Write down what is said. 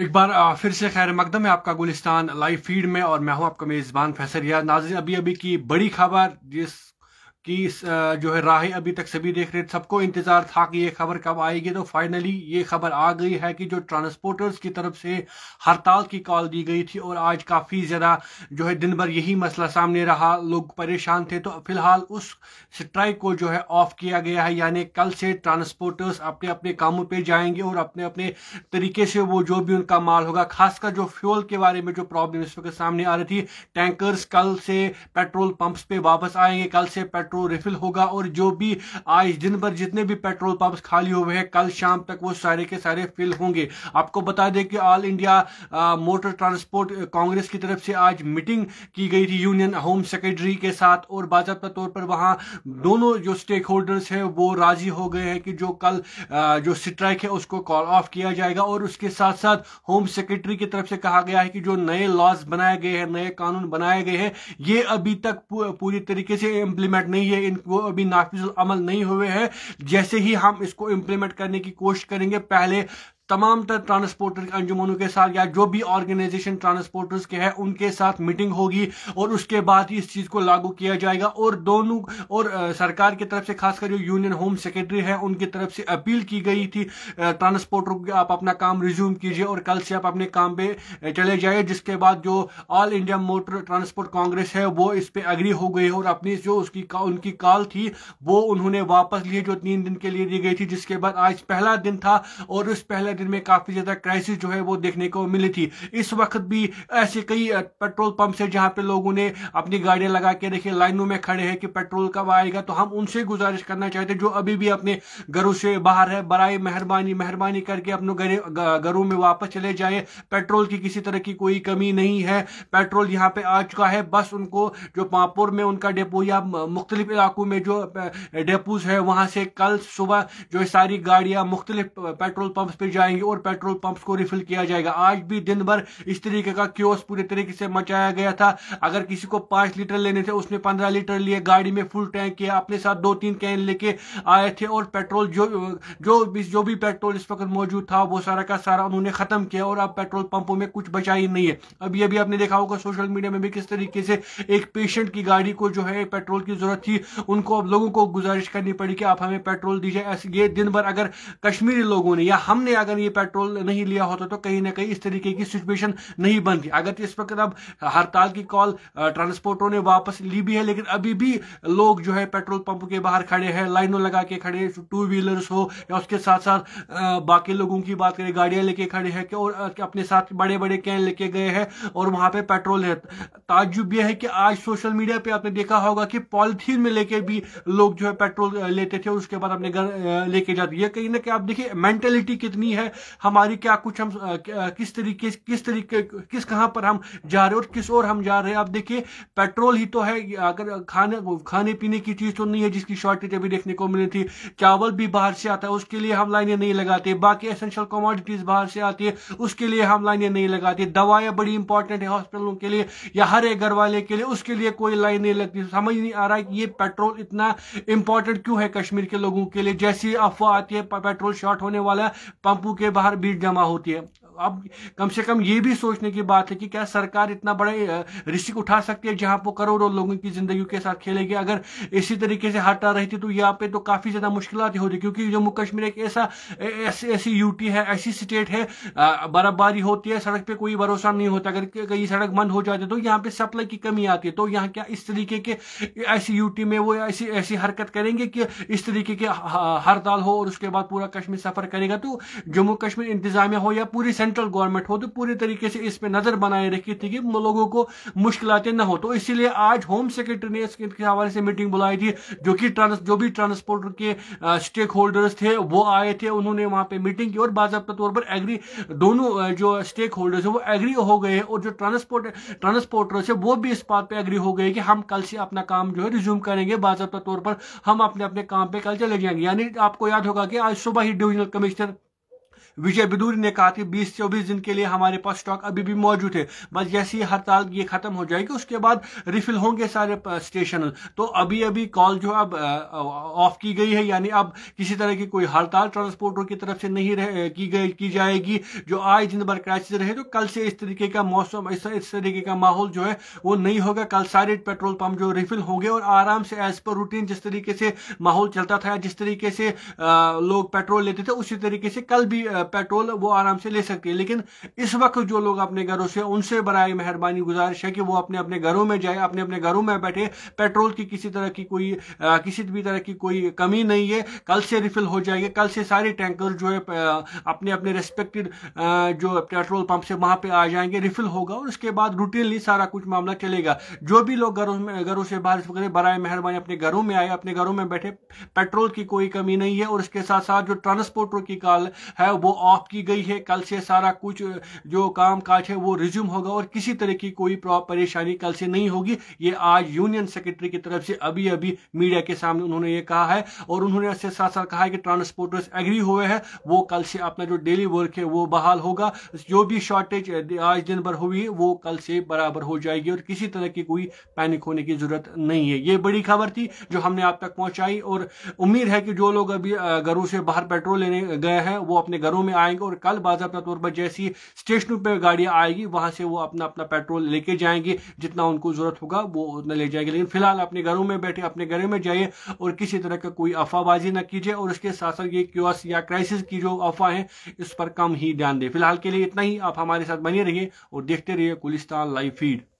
एक बार फिर से खैर मकदम है आपका गुलिस्तान लाइव फीड में और मैं हूं आपका मेज़बान फैसरिया नाजिर अभी अभी की बड़ी खबर जिस कि जो है राहें अभी तक सभी देख रहे थे सबको इंतज़ार था कि ये खबर कब आएगी तो फाइनली ये खबर आ गई है कि जो ट्रांसपोर्टर्स की तरफ से हड़ताल की कॉल दी गई थी और आज काफ़ी ज़्यादा जो है दिन भर यही मसला सामने रहा लोग परेशान थे तो फ़िलहाल उस स्ट्राइक को जो है ऑफ़ किया गया है यानी कल से ट्रांसपोर्टर्स अपने अपने कामों पर जाएंगे और अपने अपने तरीके से वो जो भी उनका माल होगा खासकर जो फ्यूल के बारे में जो प्रॉब्लम इस वक्त सामने आ रही थी टैंकर्स कल से पेट्रोल पंप्स पे वापस आएंगे कल से पेट्रोल पेट्रोल रिफिल होगा और जो भी आज दिन भर जितने भी पेट्रोल पंप खाली हुए हैं कल शाम तक वो सारे के सारे फिल होंगे आपको बता दें कि All India Motor Transport Congress की तरफ से आज मीटिंग की गई थी यूनियन होम सेक्रेटरी के साथ और बाजाबा तौर पर वहां दोनों जो स्टेक होल्डर्स हैं वो राजी हो गए हैं कि जो कल जो स्ट्राइक है उसको कॉल ऑफ किया जाएगा और उसके साथ साथ होम सेक्रेटरी की तरफ से कहा गया है कि जो नए लॉज बनाए गए हैं नए कानून बनाए गए हैं ये अभी तक पूरी तरीके से इम्प्लीमेंट नहीं नहीं है इनको अभी नाफिज अमल नहीं हुए हैं जैसे ही हम इसको इम्प्लीमेंट करने की कोशिश करेंगे पहले तमाम तर ट्रांसपोर्टर अंजुमनों के साथ या जो भी ऑर्गेनाइजेशन ट्रांसपोर्टर्स के हैं उनके साथ मीटिंग होगी और उसके बाद ही इस चीज़ को लागू किया जाएगा और दोनों और सरकार की तरफ से खासकर जो यूनियन होम सेक्रेटरी है उनकी तरफ से अपील की गई थी ट्रांसपोर्टरों को आप अपना काम रिज्यूम कीजिए और कल से आप अपने काम पर चले जाइए जिसके बाद जो All India Motor Transport Congress है वो इस पर अग्री हो गई और अपनी जो उसकी का, उनकी कॉल थी वो उन्होंने वापस ली जो तीन दिन के लिए दी गई थी जिसके बाद आज पहला दिन था और उस पहले करीर में काफ़ी ज़्यादा क्राइसिस जो है वो देखने को मिली थी इस वक्त भी ऐसे कई पेट्रोल पंप है जहां पे लोगों ने अपनी गाड़ियां लगा के देखिए लाइनों में खड़े हैं कि पेट्रोल कब आएगा तो हम उनसे गुजारिश करना चाहते हैं जो अभी भी अपने घरों से बाहर है बरए मेहरबानी मेहरबानी करके अपने घरों में वापस चले जाए पेट्रोल की किसी तरह की कोई कमी नहीं है पेट्रोल यहाँ पे आ चुका है बस उनको जो पापुर में उनका डेपो या मुख्तलिफ इलाकों में जो डेपोज है वहां से कल सुबह जो सारी गाड़ियां मुख्तलिफ पेट्रोल पंप पर जाए जाएंगे और पेट्रोल पंप्स को रिफिल किया जाएगा आज भी दिन भर इस तरीके का क्योस पूरे तरीके से मचाया गया था अगर किसी को पांच लीटर लेने थे उसने पंद्रह लीटर लिए गाड़ी में फुल टैंक किया अपने साथ दो तीन कैन लेके आए थे और पेट्रोल जो जो भी जो भी पेट्रोल इस वक्त मौजूद था वो सारा का सारा उन्होंने खत्म किया और अब पेट्रोल पंपों में कुछ बचा ही नहीं है अभी अभी आपने देखा होगा सोशल मीडिया में भी किस तरीके से एक पेशेंट की गाड़ी को जो है पेट्रोल की जरूरत थी उनको अब लोगों को गुजारिश करनी पड़ी कि आप हमें पेट्रोल दीजिए ऐसे ये दिन भर अगर कश्मीरी लोगों ने या हमने अगर अगर ये पेट्रोल नहीं लिया होता तो कहीं ना कहीं इस तरीके की सिचुएशन नहीं बनती अगर इस वक्त अब हड़ताल की कॉल ट्रांसपोर्टरों ने वापस ली भी है लेकिन अभी भी लोग जो है पेट्रोल पंप के बाहर खड़े हैं लाइनों लगा के खड़े टू व्हीलर्स हो या उसके साथ साथ बाकी लोगों की बात करें गाड़ियां लेके खड़े हैं और अपने साथ बड़े बड़े कैन लेके गए हैं और वहां पे पेट्रोल है ताजुब यह है कि आज सोशल मीडिया पे आपने देखा होगा कि पॉलिथीन में लेके भी लोग जो है पेट्रोल लेते थे और उसके बाद अपने घर लेके जाते ये कहीं ना कहीं आप देखिए मेंटेलिटी कितनी है है हमारी क्या कुछ हम किस तरीके किस तरीके किस कहाँ पर हम जा रहे हैं और किस और हम जा रहे हैं आप देखिए पेट्रोल ही तो है अगर खाने खाने पीने की चीज़ तो नहीं है जिसकी शॉर्टेज अभी देखने को मिली थी चावल भी बाहर से आता है उसके लिए हम लाइनें नहीं लगाते बाकी एसेंशियल कमोडिटीज बाहर से आती है उसके लिए हम लाइनें नहीं लगाते दवाएं बड़ी इंपॉर्टेंट है हॉस्पिटलों के लिए या हर एक घर वाले के लिए उसके लिए कोई लाइन नहीं लगती समझ नहीं आ रहा है कि ये पेट्रोल इतना इंपॉर्टेंट क्यों है कश्मीर के लोगों के लिए जैसी अफवाह आती है पेट्रोल शॉर्ट होने वाला है पंपों के बाहर भीड़ जमा होती है अब कम से कम ये भी सोचने की बात है कि क्या सरकार इतना बड़े रिस्क उठा सकती है जहां पर करोड़ों लोगों की जिंदगी के साथ खेलेगी अगर इसी तरीके से हटा रही थी तो यहाँ पे तो काफी ज्यादा मुश्किल होती क्योंकि जम्मू कश्मीर एक ऐसा ऐसी यूटी है ऐसी स्टेट है बर्फबारी होती है सड़क पर कोई भरोसा नहीं होता अगर कहीं सड़क बंद हो जाती है तो यहाँ पे सप्लाई की कमी आती है तो यहाँ क्या इस तरीके के ऐसी यूटी में वो ऐसी ऐसी हरकत करेंगे कि इस तरीके के हड़ताल हो और उसके बाद पूरा कश्मीर सफर करेगा तो जम्मू कश्मीर इंतजामिया हो या पूरी सेंट्रल गवर्नमेंट हो तो पूरी तरीके से इस पर नजर बनाए रखी थी कि लोगों को मुश्किलें न हो तो इसीलिए आज होम सेक्रेटरी ने इसके हवाले से मीटिंग बुलाई थी जो कि ट्रांस जो भी ट्रांसपोर्टर के स्टेक होल्डर्स थे वो आए थे उन्होंने वहां पर मीटिंग की और बाबा तौर पर एग्री दोनों जो स्टेक होल्डर्स है वो एग्री हो गए और जो ट्रांसपोर्ट ट्रांसपोर्टर्स है वो भी इस बात पर एग्री हो गए कि हम कल से अपना काम जो है रिज्यूम करेंगे बाबा तौर पर हम अपने अपने काम पे कल चले जाएंगे यानी आपको याद होगा कि आज सुबह ही डिवीजनल कमिश्नर विजय बिदूरी ने कहा कि 20 चौबीस दिन के लिए हमारे पास स्टॉक अभी भी मौजूद है बस जैसी हड़ताल ये खत्म हो जाएगी उसके बाद रिफिल होंगे सारे स्टेशन तो अभी अभी कॉल जो अब ऑफ की गई है यानी अब किसी तरह की कोई हड़ताल ट्रांसपोर्टरों की तरफ से नहीं रह, की गई की जाएगी जो आज दिन भर क्राइसिस रहे तो कल से इस तरीके का मौसम इस, इस तरीके का माहौल जो है वो नहीं होगा कल सारे पेट्रोल पंप जो रिफिल होंगे और आराम से एज पर रूटीन जिस तरीके से माहौल चलता था जिस तरीके से लोग पेट्रोल लेते थे उसी तरीके से कल भी पेट्रोल वो आराम से ले सकती है लेकिन इस वक्त जो लोग अपने घरों से उनसे बरए मेहरबानी गुजारिश है कि वो अपने अपने घरों में जाए अपने अपने घरों में बैठे पेट्रोल की किसी तरह की कोई आ, किसी भी तरह की कोई कमी नहीं है कल से रिफिल हो जाएगी कल से सारे टैंकर जो है अपने अपने रेस्पेक्टेड जो पेट्रोल पंप से वहाँ पर आ जाएंगे रिफिल होगा और उसके बाद रूटीनली सारा कुछ मामला चलेगा जो भी लोग घरों में घरों से बाहर करें बर मेहरबानी अपने घरों में आए अपने घरों में बैठे पेट्रोल की कोई कमी नहीं है और इसके साथ साथ जो ट्रांसपोर्टर की कॉल है वो ऑफ की गई है कल से सारा कुछ जो काम काज है वो रिज्यूम होगा और किसी तरह की कोई परेशानी कल से नहीं होगी ये आज यूनियन सेक्रेटरी की तरफ से अभी अभी मीडिया के सामने उन्होंने ये कहा है और उन्होंने इससे साथ साथ कहा है कि ट्रांसपोर्टर्स एग्री हुए हैं वो कल से अपना जो डेली वर्क है वो बहाल होगा जो भी शॉर्टेज आज दिन भर हुई है वो कल से बराबर हो जाएगी और किसी तरह की कोई पैनिक होने की जरूरत नहीं है ये बड़ी खबर थी जो हमने आप तक पहुंचाई और उम्मीद है कि जो लोग अभी घरों से बाहर पेट्रोल लेने गए हैं वो अपने घरों में आएंगे और कल बाजाबा तौर पर जैसी स्टेशनों पर गाड़ियाँ आएगी वहाँ से वो अपना अपना पेट्रोल लेके जाएंगे जितना उनको ज़रूरत होगा वो उतना ले जाएंगे लेकिन फिलहाल अपने घरों में बैठे अपने घरों में जाइए और किसी तरह का कोई अफवाहबाजी ना कीजिए और उसके साथ साथ ये क्यूस या क्राइसिस की जो अफवाह है इस पर कम ही ध्यान दें फिलहाल के लिए इतना ही आप हमारे साथ बने रहिए और देखते रहिए कुलिस्तान लाइव फीड